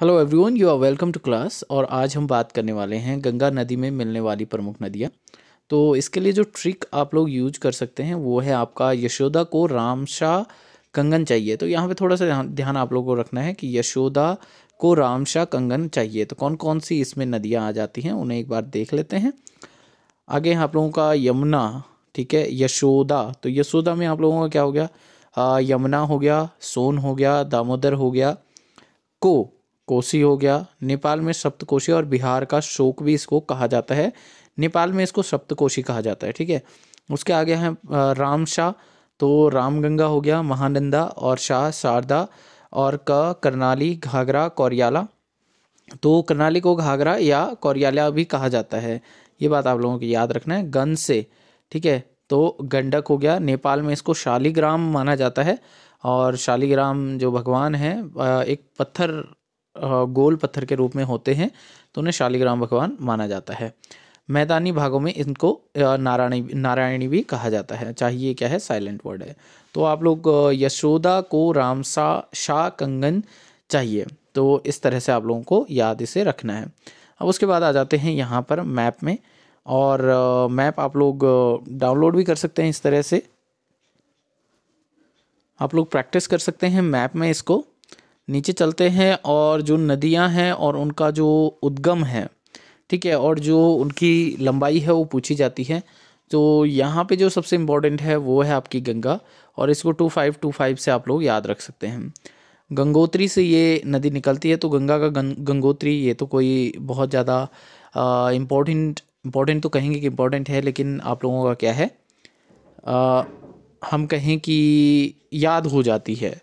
hello everyone you are welcome to class और आज हम बात करने वाले हैं गंगा नदी में मिलने वाली प्रमुख नदियाँ तो इसके लिए जो ट्रिक आप लोग यूज कर सकते हैं वो है आपका यशोदा को रामशाह कंगन चाहिए तो यहाँ पे थोड़ा सा ध्यान आप लोगों को रखना है कि यशोदा को रामशाह कंगन चाहिए तो कौन कौन सी इसमें नदियाँ आ जाती हैं उन्हें एक बार देख लेते हैं आगे आप लोगों का यमुना ठीक है यशोदा तो यशोदा में आप लोगों का क्या हो गया आ, यमुना हो गया सोन हो गया दामोदर हो गया को कोसी हो गया नेपाल में सप्तकोशी और बिहार का शोक भी इसको कहा जाता है नेपाल में इसको सप्तकोशी कहा जाता है ठीक है उसके आगे हैं राम शाह तो रामगंगा हो गया महानंदा और शाह शारदा और क करनाली घाघरा कौरियाला तो करनाली को घाघरा या कौरियाला भी कहा जाता है ये बात आप लोगों को याद रखना है गन से ठीक है तो गंडक हो गया नेपाल में इसको शालीग्राम माना जाता है और शालीग्राम जो भगवान है एक पत्थर गोल पत्थर के रूप में होते हैं तो उन्हें शालिग्राम भगवान माना जाता है मैदानी भागों में इनको नारायणी नारायणी भी कहा जाता है चाहिए क्या है साइलेंट वर्ड है तो आप लोग यशोदा को रामसा शाह कंगन चाहिए तो इस तरह से आप लोगों को याद इसे रखना है अब उसके बाद आ जाते हैं यहाँ पर मैप में और मैप आप लोग डाउनलोड भी कर सकते हैं इस तरह से आप लोग प्रैक्टिस कर सकते हैं मैप में इसको नीचे चलते हैं और जो नदियां हैं और उनका जो उद्गम है ठीक है और जो उनकी लंबाई है वो पूछी जाती है तो यहाँ पे जो सबसे इम्पोर्टेंट है वो है आपकी गंगा और इसको टू फाइव टू फाइव से आप लोग याद रख सकते हैं गंगोत्री से ये नदी निकलती है तो गंगा का गं, गंगोत्री ये तो कोई बहुत ज़्यादा इम्पोर्टेंट इम्पोर्टेंट तो कहेंगे कि इम्पोर्टेंट है लेकिन आप लोगों का क्या है आ, हम कहें कि याद हो जाती है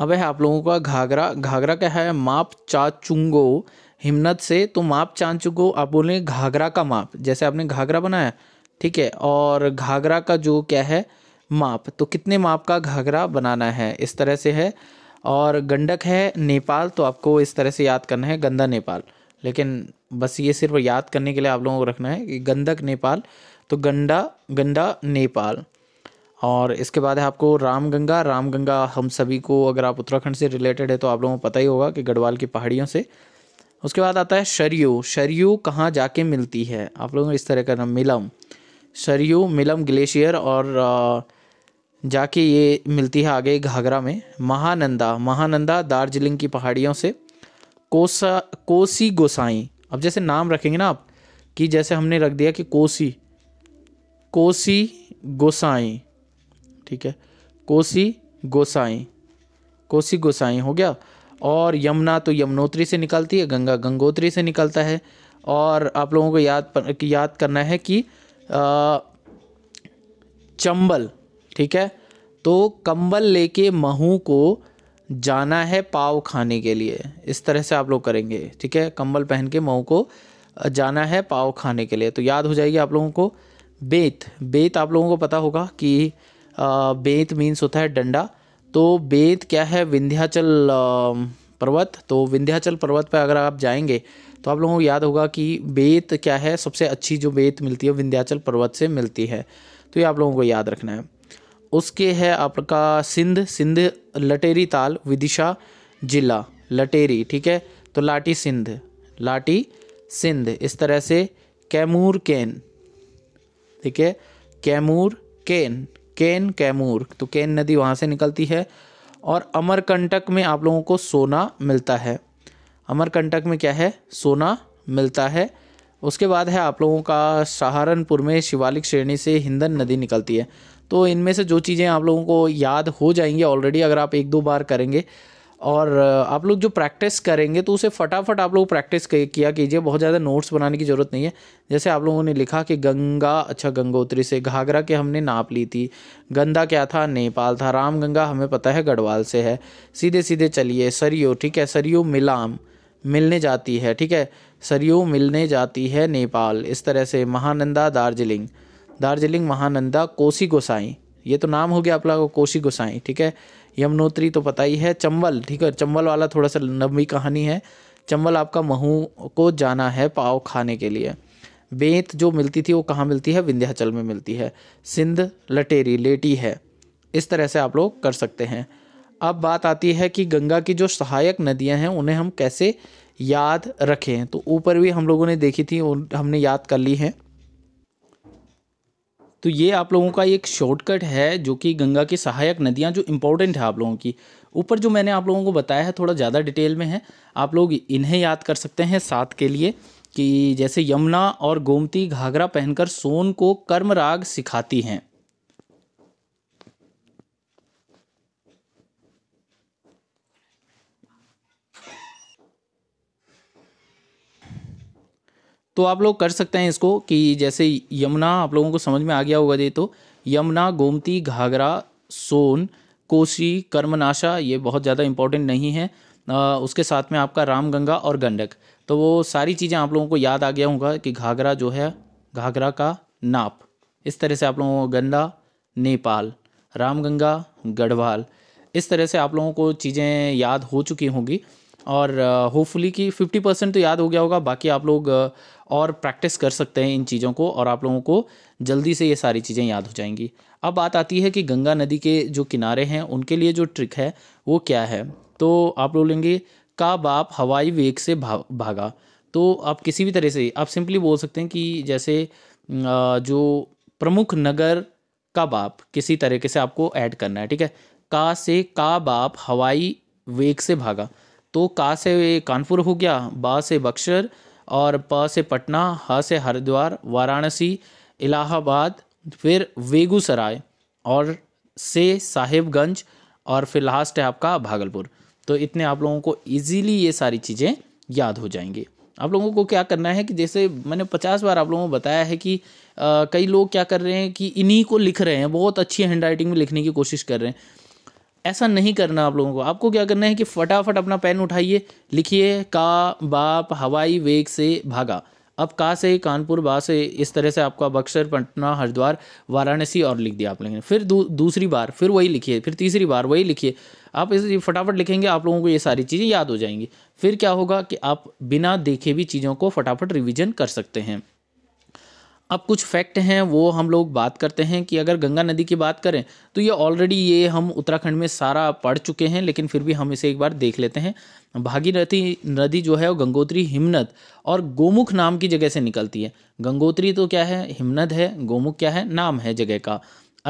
अब है आप लोगों का घाघरा घाघरा क्या है माप चाचुंगो हिम्मत से तो माप चाचुंगो आप बोल रहे घाघरा का माप जैसे आपने घाघरा बनाया ठीक है और घाघरा का जो क्या है माप तो कितने माप का घाघरा बनाना है इस तरह से है और गंडक है नेपाल तो आपको इस तरह से याद करना है गंदा नेपाल लेकिन बस ये सिर्फ याद करने के लिए आप लोगों को रखना है कि गंदक नेपाल तो गंडा गंडा नेपाल और इसके बाद है आपको रामगंगा रामगंगा हम सभी को अगर आप उत्तराखंड से रिलेटेड है तो आप लोगों को पता ही होगा कि गढ़वाल की पहाड़ियों से उसके बाद आता है शरयू शरयू कहाँ जाके मिलती है आप लोगों को इस तरह का नाम मिलम शरयू मिलम ग्लेशियर और जाके ये मिलती है आगे घाघरा में महानंदा महानंदा दार्जिलिंग की पहाड़ियों से कोसा कोसी गोसाई अब जैसे नाम रखेंगे ना आप कि जैसे हमने रख दिया कि कोसी कोसी गोसाई ठीक है कोसी गोसाई कोसी गोसाई हो गया और यमुना तो यमुनोत्री से निकलती है गंगा गंगोत्री से निकलता है और आप लोगों को याद पर, याद करना है कि चंबल ठीक है तो कंबल लेके महू को जाना है पाव खाने के लिए इस तरह से आप लोग करेंगे ठीक है कंबल पहन के महू को जाना है पाव खाने के लिए तो याद हो जाएगी आप लोगों को बेत बेत आप लोगों को पता होगा कि बेत मीन्स होता है डंडा तो बेत क्या है विंध्याचल पर्वत तो विंध्याचल पर्वत पर अगर आप जाएंगे तो आप लोगों को याद होगा कि बेत क्या है सबसे अच्छी जो बेत मिलती है विंध्याचल पर्वत से मिलती है तो ये आप लोगों को याद रखना है उसके है आपका सिंध सिंध लटेरी ताल विदिशा जिला लटेरी ठीक है तो लाटी सिंध लाटी सिंध इस तरह से कैमूर केन ठीक है कैमूर केन केन कैमूर तो केन नदी वहाँ से निकलती है और अमरकंटक में आप लोगों को सोना मिलता है अमरकंटक में क्या है सोना मिलता है उसके बाद है आप लोगों का सहारनपुर में शिवालिक श्रेणी से हिंदन नदी निकलती है तो इनमें से जो चीज़ें आप लोगों को याद हो जाएंगी ऑलरेडी अगर आप एक दो बार करेंगे और आप लोग जो प्रैक्टिस करेंगे तो उसे फटाफट आप लोग प्रैक्टिस किया कीजिए बहुत ज़्यादा नोट्स बनाने की ज़रूरत नहीं है जैसे आप लोगों ने लिखा कि गंगा अच्छा गंगोत्री से घाघरा के हमने नाप ली थी गंदा क्या था नेपाल था राम गंगा हमें पता है गढ़वाल से है सीधे सीधे चलिए सरयू ठीक है सरयू मिलाम मिलने जाती है ठीक है सरयू मिलने जाती है नेपाल इस तरह से महानंदा दार्जिलिंग दार्जिलिंग महानंदा कोसी गोसाई ये तो नाम हो गया आप लोगों को कोसी गोसाई ठीक है यमुनोत्री तो पता ही है चंबल ठीक है चंबल वाला थोड़ा सा लंबी कहानी है चंबल आपका महू को जाना है पाव खाने के लिए बेंत जो मिलती थी वो कहाँ मिलती है विंध्याचल में मिलती है सिंध लटेरी लेटी है इस तरह से आप लोग कर सकते हैं अब बात आती है कि गंगा की जो सहायक नदियां हैं उन्हें हम कैसे याद रखें तो ऊपर भी हम लोगों ने देखी थी हमने याद कर ली हैं तो ये आप लोगों का एक शॉर्टकट है जो कि गंगा की सहायक नदियाँ जो इम्पोर्टेंट है आप लोगों की ऊपर जो मैंने आप लोगों को बताया है थोड़ा ज़्यादा डिटेल में है आप लोग इन्हें याद कर सकते हैं साथ के लिए कि जैसे यमुना और गोमती घाघरा पहनकर सोन को कर्मराग सिखाती हैं तो आप लोग कर सकते हैं इसको कि जैसे यमुना आप लोगों को समझ में आ गया होगा ये तो यमुना गोमती घाघरा सोन कोसी कर्मनाशा ये बहुत ज़्यादा इंपॉर्टेंट नहीं है आ, उसके साथ में आपका रामगंगा और गंडक तो वो सारी चीज़ें आप लोगों को याद आ गया होगा कि घाघरा जो है घाघरा का नाप इस तरह से आप लोगों को गंडा नेपाल रामगंगा गढ़वाल इस तरह से आप लोगों को चीज़ें याद हो चुकी होंगी और होपफुली कि 50 परसेंट तो याद हो गया होगा बाकी आप लोग और प्रैक्टिस कर सकते हैं इन चीज़ों को और आप लोगों को जल्दी से ये सारी चीज़ें याद हो जाएंगी अब बात आती है कि गंगा नदी के जो किनारे हैं उनके लिए जो ट्रिक है वो क्या है तो आप लोग लेंगे का बाप हवाई वेग से भा, भागा तो आप किसी भी तरह से आप सिंपली बोल सकते हैं कि जैसे जो प्रमुख नगर का बाप किसी तरीके से आपको ऐड करना है ठीक है का से का बाप हवाई वेग से भागा तो का से कानपुर हो गया बा से बक्सर और प से पटना ह से हरिद्वार वाराणसी इलाहाबाद फिर बेगूसराय और से साहिबगंज और फिर लास्ट है आपका भागलपुर तो इतने आप लोगों को ईजीली ये सारी चीज़ें याद हो जाएंगी आप लोगों को क्या करना है कि जैसे मैंने पचास बार आप लोगों को बताया है कि आ, कई लोग क्या कर रहे हैं कि इन्हीं को लिख रहे हैं बहुत अच्छी हैंड राइटिंग में लिखने की कोशिश कर रहे हैं ऐसा नहीं करना आप लोगों को आपको क्या करना है कि फटाफट अपना पेन उठाइए लिखिए का बाप हवाई वेग से भागा अब का से कानपुर बा से इस तरह से आपका बक्सर पटना हरिद्वार वाराणसी और लिख दिया आप लोगों ने फिर दू, दूसरी बार फिर वही लिखिए फिर तीसरी बार वही लिखिए आप इस फटाफट लिखेंगे आप लोगों को ये सारी चीज़ें याद हो जाएंगी फिर क्या होगा कि आप बिना देखे भी चीज़ों को फटाफट रिविज़न कर सकते हैं अब कुछ फैक्ट हैं वो हम लोग बात करते हैं कि अगर गंगा नदी की बात करें तो ये ऑलरेडी ये हम उत्तराखंड में सारा पढ़ चुके हैं लेकिन फिर भी हम इसे एक बार देख लेते हैं भागीरथी नदी जो है वो गंगोत्री हिमनद और गोमुख नाम की जगह से निकलती है गंगोत्री तो क्या है हिमनद है गोमुख क्या है नाम है जगह का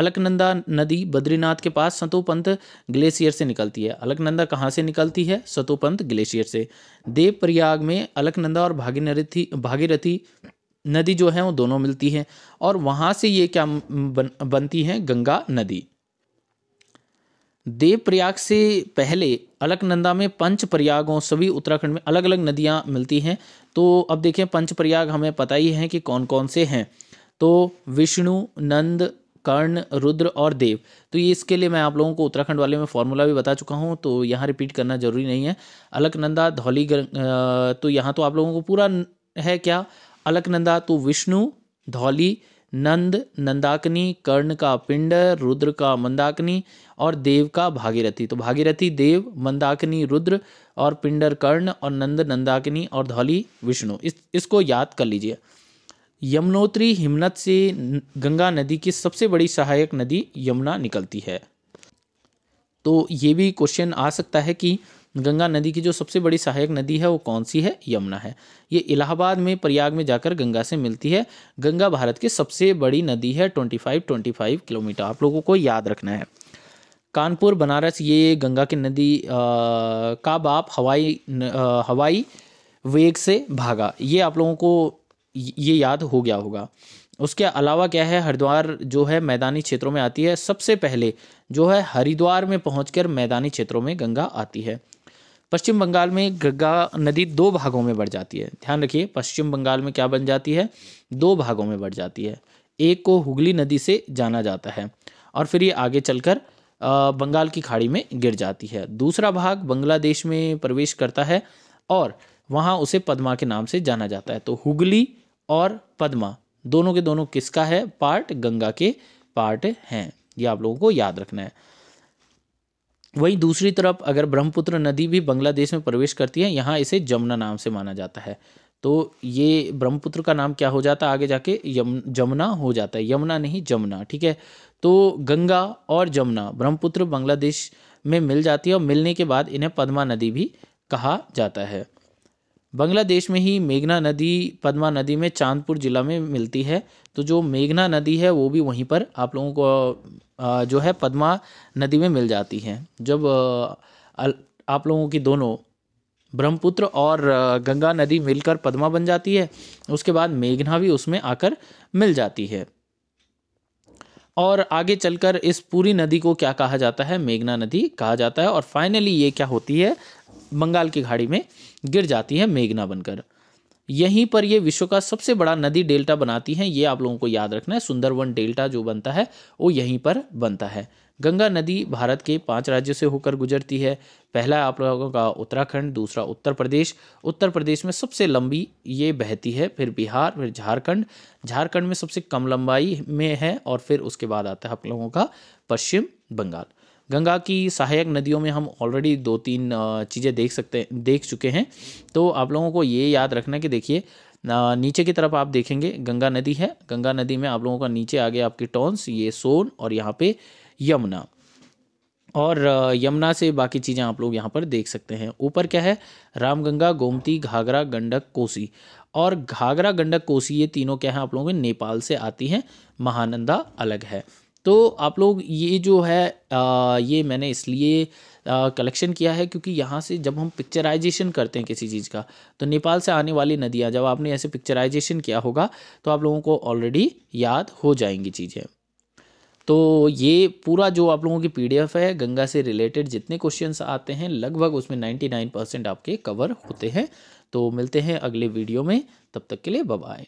अलकनंदा नदी बद्रीनाथ के पास सतोपंत ग्लेशियर से निकलती है अलकनंदा कहाँ से निकलती है सतोपंत ग्लेशियर से देवप्रयाग में अलकनंदा और भागीरथी भागीरथी नदी जो है वो दोनों मिलती है और वहां से ये क्या बन, बनती है गंगा नदी देवप्रयाग से पहले अलकनंदा में पंच प्रयागों सभी उत्तराखंड में अलग अलग नदियाँ मिलती हैं तो अब देखें पंच प्रयाग हमें पता ही है कि कौन कौन से हैं तो विष्णु नंद कर्ण रुद्र और देव तो ये इसके लिए मैं आप लोगों को उत्तराखंड वाले में फॉर्मूला भी बता चुका हूँ तो यहाँ रिपीट करना जरूरी नहीं है अलकनंदा धौली तो यहाँ तो आप लोगों को पूरा है क्या अलकनंदा तो विष्णु धौली नंद नंदाकनी कर्ण का पिंड रुद्र का मंदाकनी और देव का भागीरथी तो भागीरथी देव मंदाकिनी रुद्र और पिंडर कर्ण और नंद नंदाकिनी और धौली विष्णु इस इसको याद कर लीजिए यमुनोत्री हिमनत से गंगा नदी की सबसे बड़ी सहायक नदी यमुना निकलती है तो ये भी क्वेश्चन आ सकता है कि गंगा नदी की जो सबसे बड़ी सहायक नदी है वो कौन सी है यमुना है ये इलाहाबाद में प्रयाग में जाकर गंगा से मिलती है गंगा भारत की सबसे बड़ी नदी है 25 25 किलोमीटर आप लोगों को याद रखना है कानपुर बनारस ये गंगा की नदी आ, का बाप हवाई न, आ, हवाई वेग से भागा ये आप लोगों को ये याद हो गया होगा उसके अलावा क्या है हरिद्वार जो है मैदानी क्षेत्रों में आती है सबसे पहले जो है हरिद्वार में पहुंचकर मैदानी क्षेत्रों में गंगा आती है पश्चिम बंगाल में गंगा नदी दो भागों में बढ़ जाती है ध्यान रखिए पश्चिम बंगाल में क्या बन जाती है दो भागों में बढ़ जाती है एक को हुगली नदी से जाना जाता है और फिर ये आगे चलकर बंगाल की खाड़ी में गिर जाती है दूसरा भाग बांग्लादेश में प्रवेश करता है और वहाँ उसे पद्मा के नाम से जाना जाता है तो हुगली और पद्मा दोनों के दोनों किसका है पार्ट गंगा के पार्ट हैं ये आप लोगों को याद रखना है वहीं दूसरी तरफ अगर ब्रह्मपुत्र नदी भी बांग्लादेश में प्रवेश करती है यहाँ इसे जमुना नाम से माना जाता है तो ये ब्रह्मपुत्र का नाम क्या हो जाता है आगे जाके यम जमुना हो जाता है यमुना नहीं जमुना ठीक है तो गंगा और जमुना ब्रह्मपुत्र बांग्लादेश में मिल जाती है और मिलने के बाद इन्हें पद्मा नदी भी कहा जाता है बांग्लादेश में ही मेघना नदी पद्मा नदी में चांदपुर ज़िला में मिलती है तो जो मेघना नदी है वो भी वहीं पर आप लोगों को जो है पद्मा नदी में मिल जाती है जब आप लोगों की दोनों ब्रह्मपुत्र और गंगा नदी मिलकर पद्मा बन जाती है उसके बाद मेघना भी उसमें आकर मिल जाती है और आगे चलकर इस पूरी नदी को क्या कहा जाता है मेघना नदी कहा जाता है और फाइनली ये क्या होती है बंगाल की खाड़ी में गिर जाती है मेघना बनकर यहीं पर यह विश्व का सबसे बड़ा नदी डेल्टा बनाती है ये आप लोगों को याद रखना है सुंदरवन डेल्टा जो बनता है वो यहीं पर बनता है गंगा नदी भारत के पांच राज्यों से होकर गुजरती है पहला आप लोगों का उत्तराखंड दूसरा उत्तर प्रदेश उत्तर प्रदेश में सबसे लंबी ये बहती है फिर बिहार फिर झारखंड झारखंड में सबसे कम लंबाई में है और फिर उसके बाद आता है आप लोगों का पश्चिम बंगाल गंगा की सहायक नदियों में हम ऑलरेडी दो तीन चीज़ें देख सकते देख चुके हैं तो आप लोगों को ये याद रखना कि देखिए नीचे की तरफ आप देखेंगे गंगा नदी है गंगा नदी में आप लोगों का नीचे आगे आपकी टोन्स ये सोन और यहाँ पे यमुना और यमुना से बाकी चीज़ें आप लोग यहाँ पर देख सकते हैं ऊपर क्या है रामगंगा गोमती घाघरा गंडक कोसी और घाघरा गंडक कोसी ये तीनों क्या है आप लोगों के नेपाल से आती हैं महानंदा अलग है तो आप लोग ये जो है आ, ये मैंने इसलिए कलेक्शन किया है क्योंकि यहाँ से जब हम पिक्चराइजेशन करते हैं किसी चीज़ का तो नेपाल से आने वाली नदियाँ जब आपने ऐसे पिक्चराइजेशन किया होगा तो आप लोगों को ऑलरेडी याद हो जाएंगी चीज़ें तो ये पूरा जो आप लोगों की पीडीएफ है गंगा से रिलेटेड जितने क्वेश्चन आते हैं लगभग उसमें 99 परसेंट आपके कवर होते हैं तो मिलते हैं अगले वीडियो में तब तक के लिए बबाए